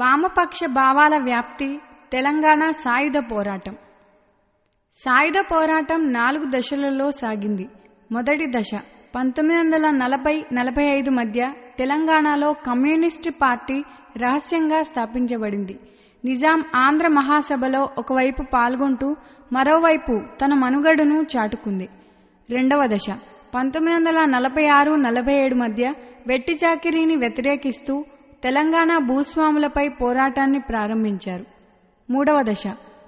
వామపక్ష భావాల వ్యాప్తి తెలంగాణ సాయుధ పోరాటం సాయుధ పోరాటం నాలుగు దశలలో సాగింది మొదటి దశ పంతొమ్మిది వందల నలభై నలభై ఐదు మధ్య తెలంగాణలో కమ్యూనిస్టు పార్టీ రహస్యంగా స్థాపించబడింది నిజాం ఆంధ్ర మహాసభలో ఒకవైపు పాల్గొంటూ మరోవైపు తన మనుగడను చాటుకుంది రెండవ దశ పంతొమ్మిది వందల నలభై ఆరు నలభై ఏడు మధ్య వెట్టి వ్యతిరేకిస్తూ తెలంగాణ భూస్వాములపై పోరాటాన్ని ప్రారంభించారు మూడవ దశ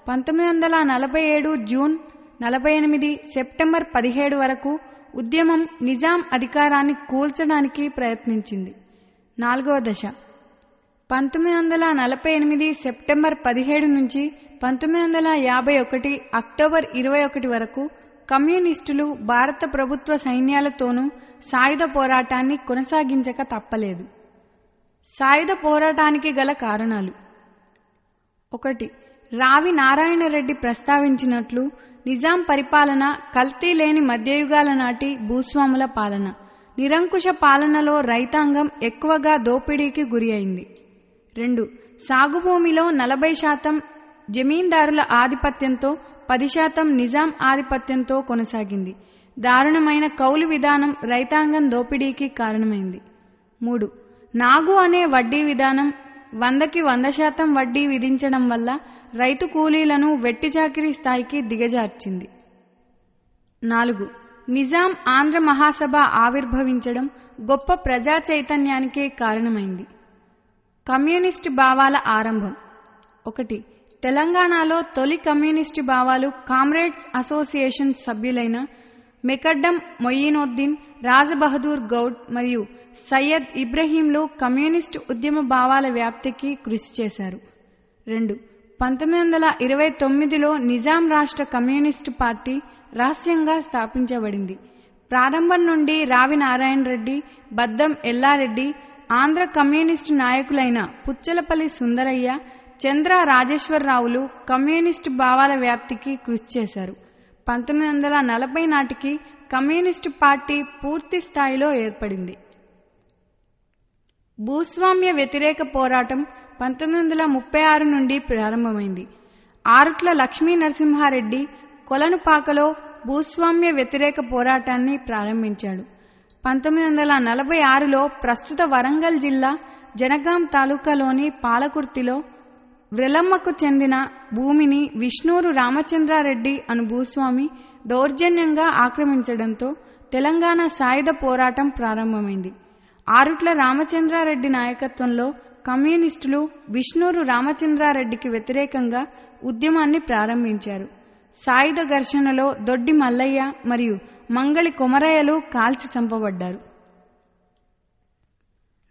పంతొమ్మిది వందల నలభై ఏడు జూన్ నలభై ఎనిమిది సెప్టెంబర్ పదిహేడు వరకు ఉద్యమం నిజాం అధికారాన్ని కూల్చడానికి ప్రయత్నించింది నాలుగవ దశ పంతొమ్మిది వందల నలభై ఎనిమిది సెప్టెంబర్ పదిహేడు నుంచి పంతొమ్మిది వందల యాభై ఒకటి అక్టోబర్ ఇరవై ఒకటి వరకు కమ్యూనిస్టులు భారత ప్రభుత్వ సైన్యాలతోనూ సాయుధ పోరాటాన్ని కొనసాగించక తప్పలేదు సాయుధ పోరాటానికి గల కారణాలు ఒకటి రావి నారాయణరెడ్డి ప్రస్తావించినట్లు నిజాం పరిపాలన కల్తీ లేని మధ్యయుగాల నాటి భూస్వాముల పాలన నిరంకుశ పాలనలో రైతాంగం ఎక్కువగా దోపిడీకి గురి అయింది రెండు సాగుభూమిలో నలభై శాతం జమీందారుల ఆధిపత్యంతో పది శాతం నిజాం ఆధిపత్యంతో కొనసాగింది దారుణమైన కౌలు విధానం రైతాంగం దోపిడీకి కారణమైంది మూడు నాగు అనే వడ్డీ విధానం వందకి వంద శాతం వడ్డీ విధించడం వల్ల రైతు కూలీలను వెట్టి చాకిరీ స్థాయికి దిగజార్చింది నాలుగు నిజాం ఆంధ్ర మహాసభ ఆవిర్భవించడం గొప్ప ప్రజా చైతన్యానికే కారణమైంది కమ్యూనిస్ట్ భావాల ఆరంభం ఒకటి తెలంగాణలో తొలి కమ్యూనిస్టు భావాలు కామ్రేడ్స్ అసోసియేషన్ సభ్యులైన మెకడ్డం మొయినోద్దీన్ రాజబహదూర్ గౌడ్ మరియు సయ్యద్ ఇబ్రహీంలు కమ్యూనిస్టు ఉద్యమ భావాల వ్యాప్తికి కృషి చేశారు రెండు పంతొమ్మిది వందల ఇరవై తొమ్మిదిలో నిజాం రాష్ట్ర కమ్యూనిస్టు పార్టీ రహస్యంగా స్థాపించబడింది ప్రారంభం నుండి రావి నారాయణ రెడ్డి బద్దం ఎల్లారెడ్డి ఆంధ్ర కమ్యూనిస్టు నాయకులైన పుచ్చలపల్లి సుందరయ్య చంద్ర రాజేశ్వరరావులు కమ్యూనిస్టు భావాల వ్యాప్తికి కృషి చేశారు పంతొమ్మిది వందల నలభై నాటికి కమ్యూనిస్టు పార్టీ పూర్తి స్థాయిలో ఏర్పడింది భూస్వామ్య వ్యతిరేక పోరాటం పంతొమ్మిది వందల ముప్పై ఆరు నుండి ప్రారంభమైంది ఆరుట్ల లక్ష్మీ నరసింహారెడ్డి కొలనుపాకలో భూస్వామ్య వ్యతిరేక పోరాటాన్ని ప్రారంభించాడు పంతొమ్మిది వందల నలభై ఆరులో ప్రస్తుత వరంగల్ జిల్లా జనగాం తాలూకాలోని పాలకుర్తిలో వ్రెలమ్మకు చెందిన భూమిని విష్ణూరు రామచంద్రారెడ్డి అను భూస్వామి దౌర్జన్యంగా ఆక్రమించడంతో తెలంగాణ సాయుధ పోరాటం ప్రారంభమైంది ఆరుట్ల రామచంద్రారెడ్డి నాయకత్వంలో కమ్యూనిస్టులు విష్ణూరు రామచంద్రారెడ్డికి వ్యతిరేకంగా ఉద్యమాన్ని ప్రారంభించారు సాయుధ ఘర్షణలో దొడ్డి మల్లయ్య మరియు మంగళి కొమరయ్యలు కాల్చి చంపబడ్డారు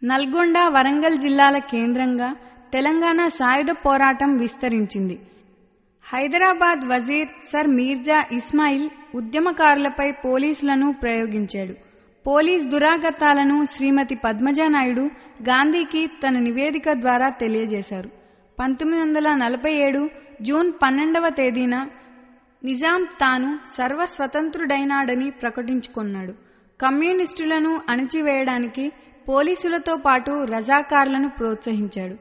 నల్గొండ వరంగల్ జిల్లాల కేంద్రంగా తెలంగాణ సాయుధ పోరాటం విస్తరించింది హైదరాబాద్ వజీర్ సర్ మీర్జా ఇస్మాయిల్ ఉద్యమకారులపై పోలీసులను ప్రయోగించాడు పోలీస్ దురాగతాలను శ్రీమతి పద్మజానాయుడు గాంధీకి తన నివేదిక ద్వారా తెలియజేశారు పంతొమ్మిది వందల నలభై ఏడు జూన్ పన్నెండవ తేదీన నిజాం తాను సర్వస్వతంత్రుడైనాడని ప్రకటించుకున్నాడు కమ్యూనిస్టులను అణచివేయడానికి పోలీసులతో పాటు రజాకారులను ప్రోత్సహించాడు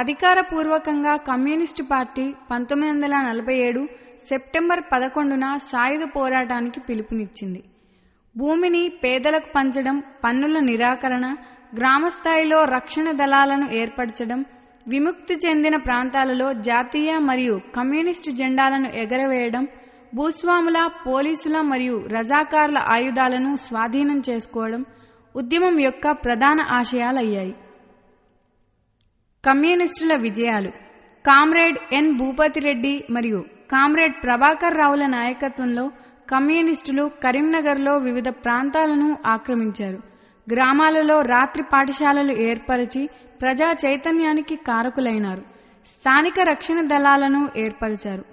అధికారపూర్వకంగా కమ్యూనిస్టు పార్టీ పంతొమ్మిది వందల నలభై ఏడు సెప్టెంబర్ పదకొండున సాయుధ పోరాటానికి పిలుపునిచ్చింది భూమిని పేదలకు పంచడం పన్నుల నిరాకరణ గ్రామస్థాయిలో రక్షణ దళాలను ఏర్పరచడం విముక్తి చెందిన ప్రాంతాలలో జాతీయ మరియు కమ్యూనిస్టు జెండాలను ఎగరవేయడం భూస్వాముల పోలీసుల మరియు రజాకారుల ఆయుధాలను స్వాధీనం చేసుకోవడం ఉద్యమం యొక్క ప్రధాన ఆశయాలయ్యాయి కమ్యూనిస్టుల విజయాలు కామ్రేడ్ ఎన్ భూపతిరెడ్డి మరియు కామ్రేడ్ ప్రభాకర్ రావుల నాయకత్వంలో కమ్యూనిస్టులు కరీంనగర్లో వివిధ ప్రాంతాలను ఆక్రమించారు గ్రామాలలో రాత్రి పాఠశాలలు ఏర్పరిచి ప్రజా చైతన్యానికి కారకులైనారు స్థానిక రక్షణ దళాలను ఏర్పరిచారు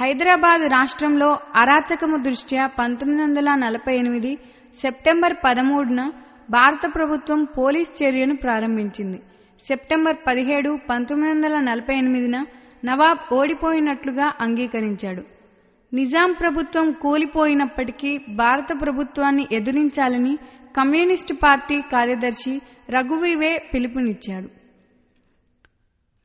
హైదరాబాద్ రాష్ట్రంలో అరాచకము దృష్ట్యా పంతొమ్మిది వందల నలభై ఎనిమిది సెప్టెంబర్ పదమూడున భారత ప్రభుత్వం పోలీస్ చర్యను ప్రారంభించింది సెప్టెంబర్ పదిహేడు పంతొమ్మిది వందల నలభై ఎనిమిదిన నవాబ్ ఓడిపోయినట్లుగా అంగీకరించాడు నిజాం ప్రభుత్వం కూలిపోయినప్పటికీ భారత ప్రభుత్వాన్ని ఎదిరించాలని కమ్యూనిస్టు పార్టీ కార్యదర్శి రఘువివే పిలుపునిచ్చాడు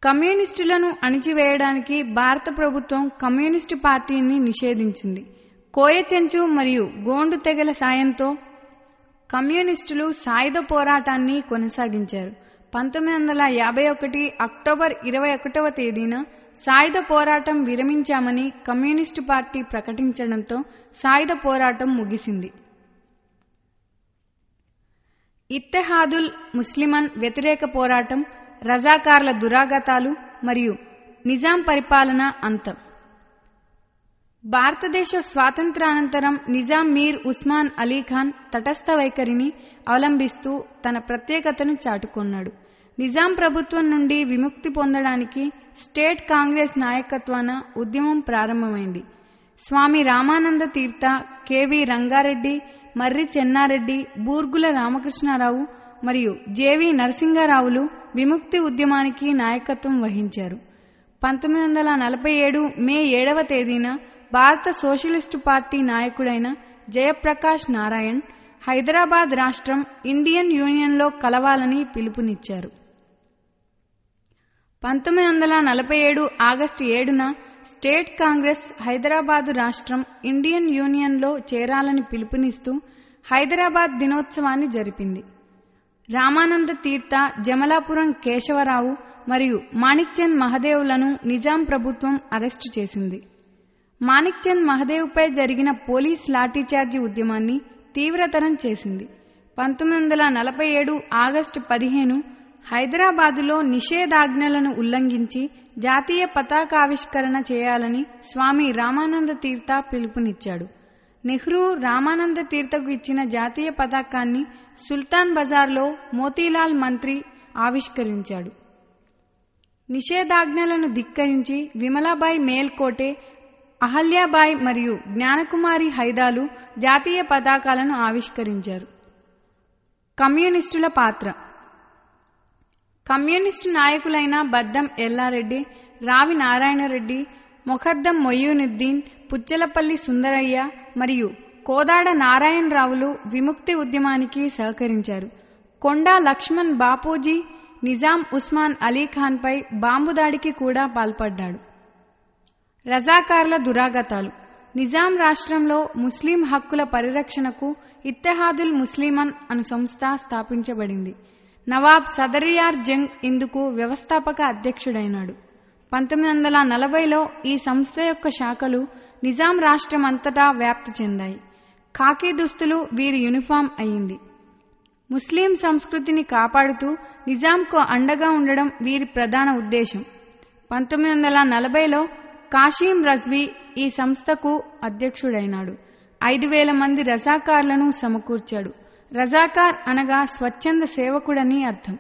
కమ్యూనిస్టులను అణిచివేయడానికి భారత ప్రభుత్వం కమ్యూనిస్టు పార్టీని నిషేధించింది కోయచెంచు మరియు గోండు తెగల సాయంతో కమ్యూనిస్టులు సాయుధ పోరాటాన్ని కొనసాగించారు పంతొమ్మిది వందల యాభై ఒకటి అక్టోబర్ ఇరవై ఒకటవ తేదీన సాయుధ పోరాటం విరమించామని కమ్యూనిస్టు పార్టీ ప్రకటించడంతో సాయుధ పోరాటం ముగిసింది ఇత్తెహాదుల్ ముస్లిమన్ వ్యతిరేక పోరాటం రజాకార్ల దురాగతాలు మరియు నిజాం పరిపాలన అంతం భారతదేశ స్వాతంత్రానంతరం నిజాం మీర్ ఉస్మాన్ అలీఖాన్ తటస్థ వైఖరిని అవలంబిస్తూ తన ప్రత్యేకతను చాటుకున్నాడు నిజాం ప్రభుత్వం నుండి విముక్తి పొందడానికి స్టేట్ కాంగ్రెస్ నాయకత్వాన ఉద్యమం ప్రారంభమైంది స్వామి రామానంద తీర్థ కెవి రంగారెడ్డి మర్రి చెన్నారెడ్డి బూర్గుల రామకృష్ణారావు మరియు జేవి నరసింగారావులు విముక్తి ఉద్యమానికి నాయకత్వం వహించారు పంతొమ్మిది వందల నలభై ఏడు మే ఏడవ తేదీన భారత సోషలిస్టు పార్టీ నాయకుడైన జయప్రకాష్ నారాయణ్ హైదరాబాద్ రాష్ట్రం ఇండియన్ యూనియన్లో కలవాలని పిలుపునిచ్చారు పంతొమ్మిది వందల నలభై ఏడు ఆగస్టు ఏడున స్టేట్ కాంగ్రెస్ హైదరాబాదు రాష్ట్రం ఇండియన్ యూనియన్లో చేరాలని పిలుపునిస్తూ హైదరాబాద్ దినోత్సవాన్ని జరిపింది రామానంద తీర్థ జమలాపురం కేశవరావు మరియు మాణిక్చంద్ మహదేవులను నిజాం ప్రభుత్వం అరెస్టు చేసింది మాణిక్చంద్ మహదేవ్పై జరిగిన పోలీస్ లాఠీచార్జి ఉద్యమాన్ని తీవ్రతరం చేసింది పంతొమ్మిది వందల నలభై ఏడు ఆగస్టు పదిహేను హైదరాబాదులో నిషేధాజ్ఞలను ఉల్లంఘించి జాతీయ పతాకావిష్కరణ చేయాలని స్వామి రామానంద తీర్థ పిలుపునిచ్చాడు నెహ్రూ రామానంద తీర్థకు ఇచ్చిన జాతీయ పతాకాన్ని సుల్తాన్ బజార్లో మోతీలాల్ మంత్రి ఆవిష్కరించాడు నిషేధాజ్ఞలను ధిక్కరించి విమలాబాయి మేల్కోటే అహల్యాబాయ్ మరియు జ్ఞానకుమారి హైదాలు జాతీయ పతాకాలను ఆవిష్కరించారు కమ్యూనిస్టుల పాత్ర కమ్యూనిస్టు నాయకులైన బద్దం ఎల్లారెడ్డి రావి నారాయణరెడ్డి ముఖద్దం మొయ్యూనుద్దీన్ పుచ్చలపల్లి సుందరయ్య మరియు కోదాడ నారాయణరావులు విముక్తి ఉద్యమానికి సహకరించారు కొండా లక్ష్మణ్ బాపూజీ నిజాం ఉస్మాన్ అలీఖాన్పై బాంబు దాడికి కూడా పాల్పడ్డాడు రజాకార్ల దురాగతాలు నిజాం రాష్ట్రంలో ముస్లిం హక్కుల పరిరక్షణకు ఇత్తెహాదుల్ ముస్లిమన్ అను సంస్థ స్థాపించబడింది నవాబ్ సదరియార్ జంగ్ ఇందుకు వ్యవస్థాపక అధ్యక్షుడైనాడు పంతొమ్మిది వందల నలభైలో ఈ సంస్థ యొక్క శాఖలు నిజాం రాష్ట్రం అంతటా వ్యాప్తి చెందాయి కాకి దుస్తులు వీరి యూనిఫామ్ అయింది ముస్లిం సంస్కృతిని కాపాడుతూ నిజాంకు అండగా ఉండడం వీరి ప్రధాన ఉద్దేశం పంతొమ్మిది వందల నలభైలో కాషీం రజ్వి ఈ సంస్థకు అధ్యక్షుడైనాడు ఐదు వేల మంది రజాకార్లను సమకూర్చాడు రజాకార్ అనగా స్వచ్ఛంద సేవకుడని అర్థం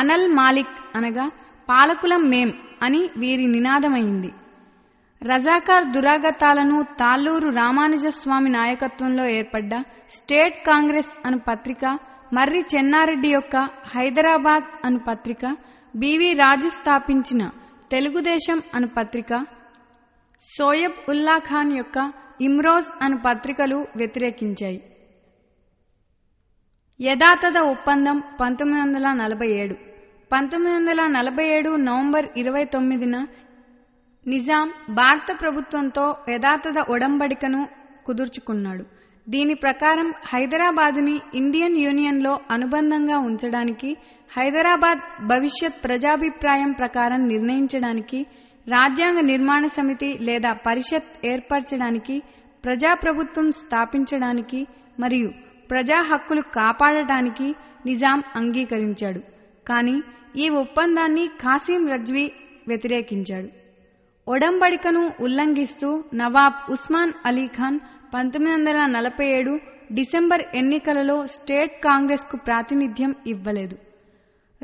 అనల్ మాలిక్ అనగా పాలకులం మేం అని వీరి నినాదమైంది రజాకార్ దురాగతాలను తాళ్ళూరు రామానుజస్వామి నాయకత్వంలో ఏర్పడ్డ స్టేట్ కాంగ్రెస్ అను పత్రిక మర్రి చెన్నారెడ్డి యొక్క హైదరాబాద్ అను పత్రిక బివి రాజు స్థాపించిన తెలుగుదేశం అను పత్రిక సోయబ్ ఉల్లా ఖాన్ యొక్క ఇమ్రోజ్ అను పత్రికలు వ్యతిరేకించాయి యథాతథ ఒప్పందం పంతొమ్మిది వందల నలభై ఏడు పంతొమ్మిది వందల నలభై ఏడు నవంబర్ ఇరవై తొమ్మిదిన నిజాం భారత ప్రభుత్వంతో యథాతథ ఒడంబడికను కుదుర్చుకున్నాడు దీని ప్రకారం హైదరాబాదుని ఇండియన్ యూనియన్లో అనుబంధంగా ఉంచడానికి హైదరాబాద్ భవిష్యత్ ప్రజాభిప్రాయం ప్రకారం నిర్ణయించడానికి రాజ్యాంగ నిర్మాణ సమితి లేదా పరిషత్ ఏర్పరచడానికి ప్రజాప్రభుత్వం స్థాపించడానికి మరియు ప్రజా హక్కులు కాపాడటానికి నిజాం అంగీకరించాడు కానీ ఈ ఒప్పందాన్ని ఖాసీం రజ్వీ వ్యతిరేకించాడు ఒడంబడికను ఉల్లంఘిస్తూ నవాబ్ ఉస్మాన్ అలీ ఖాన్ పంతొమ్మిది వందల నలభై ఏడు డిసెంబర్ ఎన్నికలలో స్టేట్ కాంగ్రెస్కు ప్రాతినిధ్యం ఇవ్వలేదు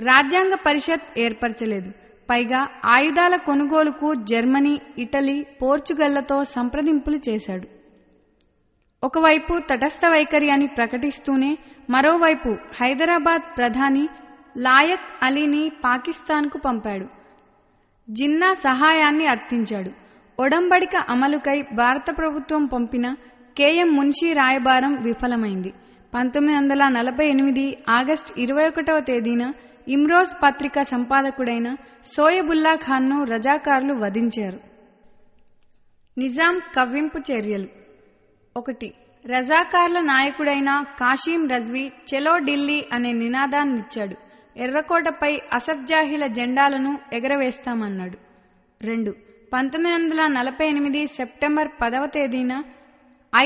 రాజ్యాంగ పరిషత్ ఏర్పరచలేదు పైగా ఆయుధాల కొనుగోలుకు జర్మనీ ఇటలీ పోర్చుగళ్లతో సంప్రదింపులు చేశాడు ఒకవైపు తటస్థ వైఖరి అని ప్రకటిస్తూనే మరోవైపు హైదరాబాద్ ప్రధాని లాయక్ అలీని పాకిస్తాన్కు పంపాడు జిన్నా సహాయాన్ని అర్థించాడు ఒడంబడిక అమలుకై భారత ప్రభుత్వం పంపిన కెఎం మున్షీ రాయబారం విఫలమైంది పంతొమ్మిది వందల నలభై ఎనిమిది ఆగస్టు ఇరవై ఒకటవ తేదీన ఇమ్రోజ్ పత్రిక సంపాదకుడైన సోయబుల్లా ఖాన్ను రజాకారులు వధించారు నిజాం కవ్వింపు చర్యలు ఒకటి రజాకార్ల నాయకుడైన కాషీం రజ్వీ చెలో ఢిల్లీ అనే నినాదాన్నిచ్చాడు ఎర్రకోటపై అసఫ్జాహిల జెండాలను ఎగరవేస్తామన్నాడు రెండు పంతొమ్మిది వందల నలభై ఎనిమిది సెప్టెంబర్ పదవ తేదీన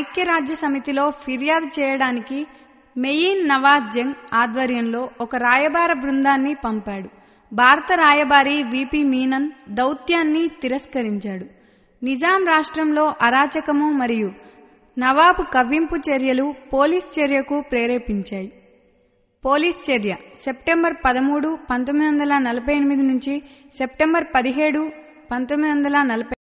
ఐక్యరాజ్య సమితిలో ఫిర్యాదు చేయడానికి మెయిన్ నవాజ్ జంగ్ ఆధ్వర్యంలో ఒక రాయబార బృందాన్ని పంపాడు భారత రాయబారి విపి మీనన్ దౌత్యాన్ని తిరస్కరించాడు నిజాం రాష్ట్రంలో అరాచకము మరియు నవాబు కవ్వింపు చర్యలు పోలీస్ చర్యకు ప్రేరేపించాయి పోలీస్ చర్య సెప్టెంబర్ పదమూడు పంతొమ్మిది వందల నలభై ఎనిమిది నుంచి సెప్టెంబర్ పదిహేడు పంతొమ్మిది వందల నలభై